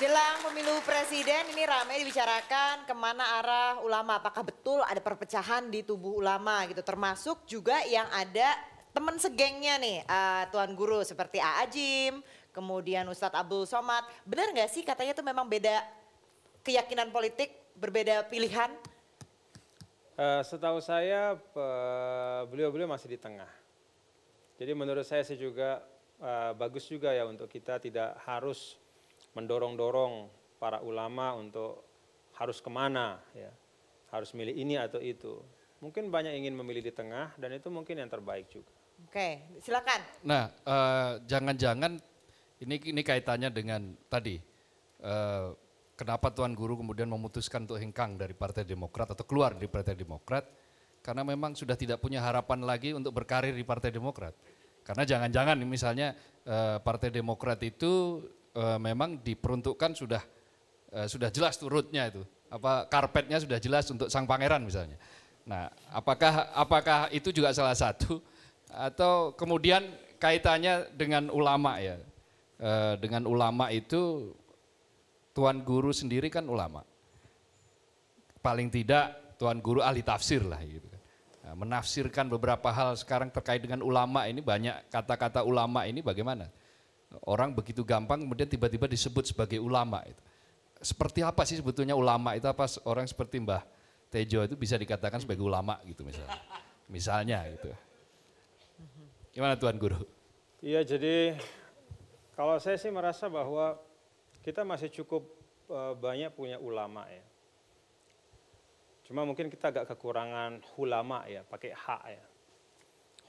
Jelang pemilu presiden ini ramai dibicarakan kemana arah ulama. Apakah betul ada perpecahan di tubuh ulama gitu. Termasuk juga yang ada teman segengnya nih uh, Tuan Guru seperti A. Ajim, kemudian Ustadz Abdul Somad. Benar nggak sih katanya tuh memang beda keyakinan politik, berbeda pilihan? Uh, setahu saya eh, beliau-beliau uh, masih di tengah. Jadi menurut saya sih juga uh, bagus juga ya untuk kita tidak harus mendorong-dorong para ulama untuk harus kemana, ya, harus milih ini atau itu. Mungkin banyak ingin memilih di tengah dan itu mungkin yang terbaik juga. Oke, silakan. Nah, eh, jangan-jangan uh, ini ini kaitannya dengan tadi uh, kenapa Tuan Guru kemudian memutuskan untuk hengkang dari Partai Demokrat atau keluar dari Partai Demokrat karena memang sudah tidak punya harapan lagi untuk berkarir di Partai Demokrat. Karena jangan-jangan misalnya uh, Partai Demokrat itu e, memang diperuntukkan sudah e, sudah jelas turutnya itu apa karpetnya sudah jelas untuk sang pangeran misalnya. Nah, apakah apakah itu juga salah satu atau kemudian kaitannya dengan ulama ya? E, dengan ulama itu tuan guru sendiri kan ulama. Paling tidak tuan guru ahli tafsir lah gitu kan. nah, menafsirkan beberapa hal sekarang terkait dengan ulama ini banyak kata-kata ulama ini bagaimana? orang begitu gampang kemudian tiba-tiba disebut sebagai ulama itu. Seperti apa sih sebetulnya ulama itu apa orang seperti Mbah Tejo itu bisa dikatakan sebagai ulama gitu misalnya. Misalnya gitu. Gimana Tuan Guru? Iya jadi kalau saya sih merasa bahwa kita masih cukup eh, banyak punya ulama ya. Cuma mungkin kita agak kekurangan ulama ya, pakai hak ya.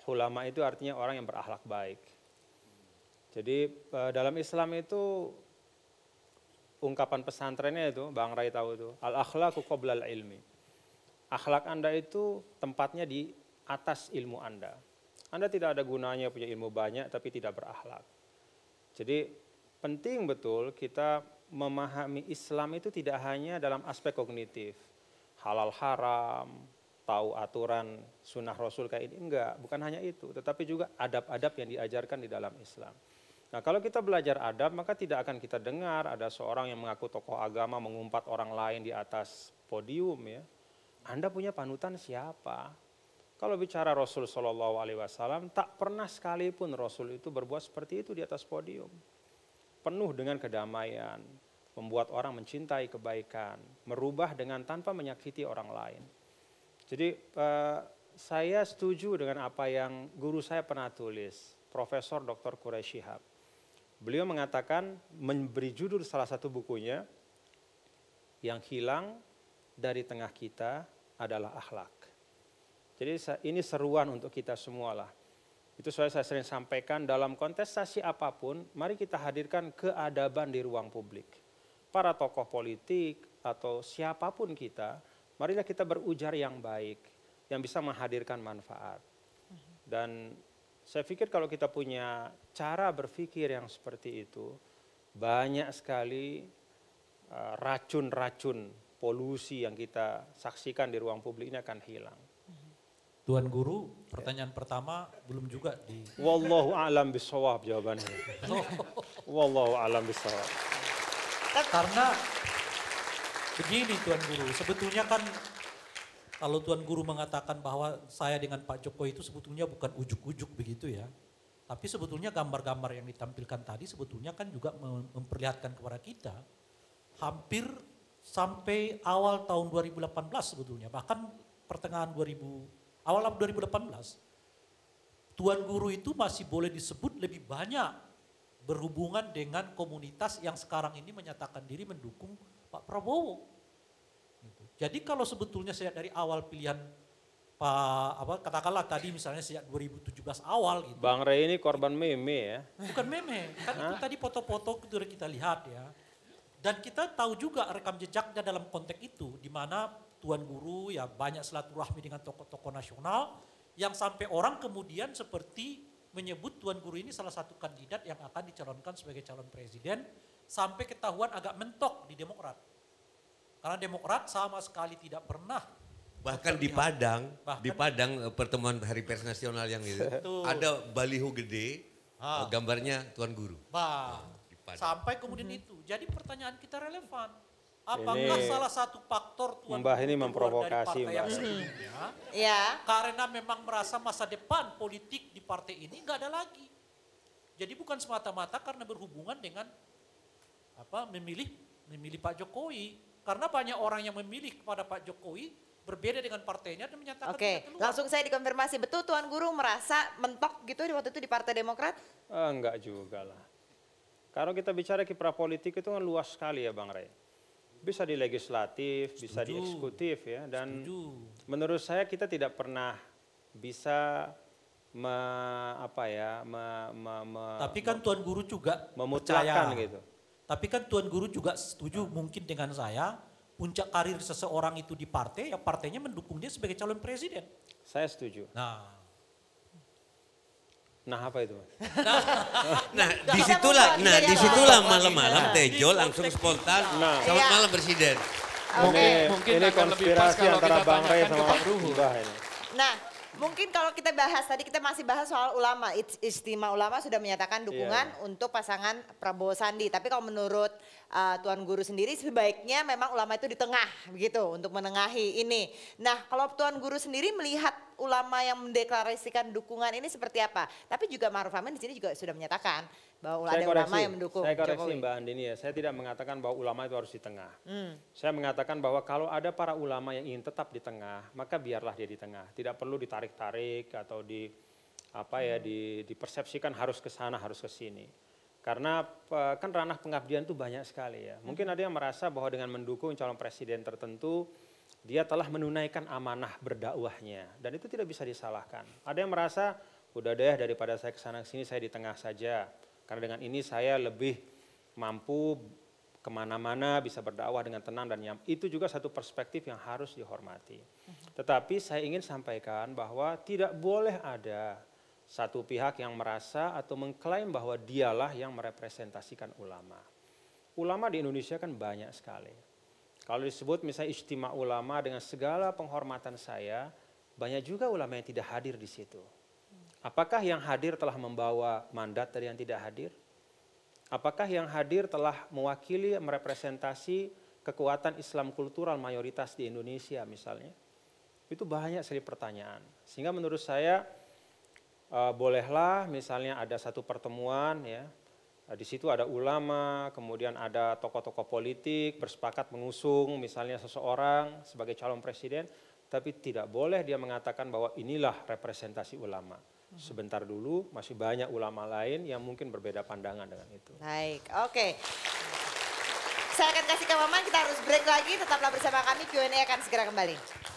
Ulama itu artinya orang yang berakhlak baik jadi eh, dalam Islam itu ungkapan pesantrennya itu, Bang Rai tahu itu, al-akhlaku qoblal ilmi. Akhlak Anda itu tempatnya di atas ilmu Anda. Anda tidak ada gunanya punya ilmu banyak tapi tidak berakhlak. Jadi penting betul kita memahami Islam itu tidak hanya dalam aspek kognitif. Halal haram, tahu aturan sunnah Rasul kayak ini, enggak. Bukan hanya itu, tetapi juga adab-adab yang diajarkan di dalam Islam. Nah, kalau kita belajar adab, maka tidak akan kita dengar ada seorang yang mengaku tokoh agama mengumpat orang lain di atas podium ya. Anda punya panutan siapa? Kalau bicara Rasul Shallallahu Alaihi Wasallam, tak pernah sekalipun Rasul itu berbuat seperti itu di atas podium. Penuh dengan kedamaian, membuat orang mencintai kebaikan, merubah dengan tanpa menyakiti orang lain. Jadi eh, saya setuju dengan apa yang guru saya pernah tulis, Profesor Dr. Quraish Shihab beliau mengatakan memberi judul salah satu bukunya yang hilang dari tengah kita adalah akhlak. Jadi ini seruan untuk kita semualah. Itu saya saya sering sampaikan dalam kontestasi apapun, mari kita hadirkan keadaban di ruang publik. Para tokoh politik atau siapapun kita, marilah kita berujar yang baik, yang bisa menghadirkan manfaat. Dan saya pikir kalau kita punya cara berpikir yang seperti itu, banyak sekali e, racun-racun uh, polusi yang kita saksikan di ruang publik ini akan hilang. Tuan Guru, pertanyaan ya. pertama belum juga di. Wallahu alam bisawab jawabannya. Wallahu alam bisawab. Karena begini Tuan Guru, sebetulnya kan kalau Tuan Guru mengatakan bahwa saya dengan Pak Jokowi itu sebetulnya bukan ujuk-ujuk begitu ya. Tapi sebetulnya gambar-gambar yang ditampilkan tadi sebetulnya kan juga memperlihatkan kepada kita hampir sampai awal tahun 2018 sebetulnya, bahkan pertengahan 2000 awal 2018 Tuan Guru itu masih boleh disebut lebih banyak berhubungan dengan komunitas yang sekarang ini menyatakan diri mendukung Pak Prabowo. Jadi kalau sebetulnya sejak dari awal pilihan Pak apa katakanlah tadi misalnya sejak 2017 awal gitu. Bang Rey ini korban meme ya. Bukan meme, kan itu tadi foto-foto itu kita lihat ya. Dan kita tahu juga rekam jejaknya dalam konteks itu di mana Tuan Guru ya banyak silaturahmi dengan tokoh-tokoh nasional yang sampai orang kemudian seperti menyebut Tuan Guru ini salah satu kandidat yang akan dicalonkan sebagai calon presiden sampai ketahuan agak mentok di Demokrat. Karena Demokrat sama sekali tidak pernah bahkan di iya. Padang, bahkan di Padang eh, pertemuan Hari Pers Nasional yang itu ada baliho gede ha. Eh, gambarnya Tuan Guru. Bah. Nah, sampai kemudian hmm. itu. Jadi pertanyaan kita relevan. Apakah ini salah satu faktor Tuan Mbah ini memprovokasi Mbah. yang Ya. Karena memang merasa masa depan politik di partai ini nggak ada lagi. Jadi bukan semata-mata karena berhubungan dengan apa memilih memilih Pak Jokowi karena banyak orang yang memilih kepada Pak Jokowi berbeda dengan partainya dan menyatakan Oke, okay. langsung saya dikonfirmasi betul Tuan Guru merasa mentok gitu waktu itu di Partai Demokrat? Eh, enggak juga lah. Kalau kita bicara kiprah politik itu kan luas sekali ya Bang Ray. Bisa di legislatif, Setuju. bisa di eksekutif ya dan Setuju. menurut saya kita tidak pernah bisa me, apa ya me, me, me, tapi kan tuan guru juga memutlakan gitu tapi kan Tuan Guru juga setuju mungkin dengan saya, puncak karir seseorang itu di partai, ya partainya mendukung dia sebagai calon presiden. Saya setuju. Nah, Nah apa itu? Nah, nah disitulah, nah disitulah malam-malam Tejo langsung spontan. Nah. Selamat iya. malam Presiden. Okay. Mungkin, mungkin ini konspirasi lebih pas kalau antara kita Bang Ray sama Ruhu. Nah, Mungkin kalau kita bahas tadi kita masih bahas soal ulama. Istimewa ulama sudah menyatakan iya. dukungan yeah. untuk pasangan Prabowo Sandi. Tapi kalau menurut uh, Tuan Guru sendiri sebaiknya memang ulama itu di tengah begitu untuk menengahi ini. Nah, kalau Tuan Guru sendiri melihat ulama yang mendeklarasikan dukungan ini seperti apa. Tapi juga Maruf Amin di sini juga sudah menyatakan bahwa saya ada koreksi, ulama yang mendukung Saya koreksi Jokowi. Mbak Andini ya, saya tidak mengatakan bahwa ulama itu harus di tengah. Hmm. Saya mengatakan bahwa kalau ada para ulama yang ingin tetap di tengah, maka biarlah dia di tengah. Tidak perlu ditarik-tarik atau di apa ya hmm. di dipersepsikan harus ke sana harus ke sini. Karena kan ranah pengabdian itu banyak sekali ya. Mungkin hmm. ada yang merasa bahwa dengan mendukung calon presiden tertentu dia telah menunaikan amanah berdakwahnya dan itu tidak bisa disalahkan. Ada yang merasa udah deh daripada saya kesana sini saya di tengah saja karena dengan ini saya lebih mampu kemana-mana bisa berdakwah dengan tenang dan nyam. Itu juga satu perspektif yang harus dihormati. Mhm. Tetapi saya ingin sampaikan bahwa tidak boleh ada satu pihak yang merasa atau mengklaim bahwa dialah yang merepresentasikan ulama. Ulama di Indonesia kan banyak sekali kalau disebut misalnya istimewa ulama dengan segala penghormatan saya, banyak juga ulama yang tidak hadir di situ. Apakah yang hadir telah membawa mandat dari yang tidak hadir? Apakah yang hadir telah mewakili merepresentasi kekuatan Islam kultural mayoritas di Indonesia misalnya? Itu banyak sekali pertanyaan. Sehingga menurut saya eh, bolehlah misalnya ada satu pertemuan ya Eh, di situ ada ulama, kemudian ada tokoh-tokoh politik bersepakat mengusung misalnya seseorang sebagai calon presiden, tapi tidak boleh dia mengatakan bahwa inilah representasi ulama. Hmm. Sebentar dulu, masih banyak ulama lain yang mungkin berbeda pandangan dengan itu. Baik, oke. Okay. Saya akan kasih ke Maman, kita harus break lagi, tetaplah bersama kami, Q&A akan segera kembali.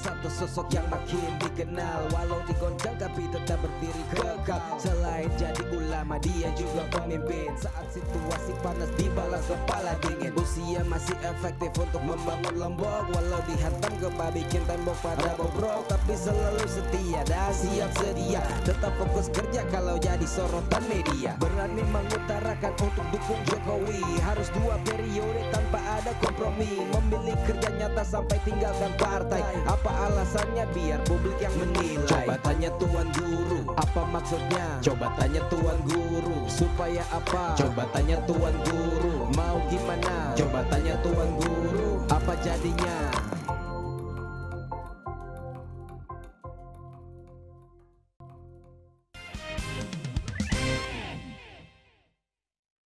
satu sosok yang makin dikenal Walau digoncang tapi tetap berdiri kekal Selain jadi ulama dia juga pemimpin Saat situasi panas dibalas kepala dingin Usia masih efektif untuk membangun lombok Walau dihantam gempa bikin tembok pada bobrok Tapi selalu setia dan siap sedia Tetap fokus kerja kalau jadi sorotan media Berani mengutarakan untuk dukung Jokowi Harus dua periode tanpa ada kompromi Memilih kerja nyata sampai tinggalkan partai Apa apa alasannya biar publik yang menilai Coba tanya tuan guru Apa maksudnya Coba tanya tuan guru Supaya apa Coba tanya tuan guru Mau gimana Coba tanya tuan guru Apa jadinya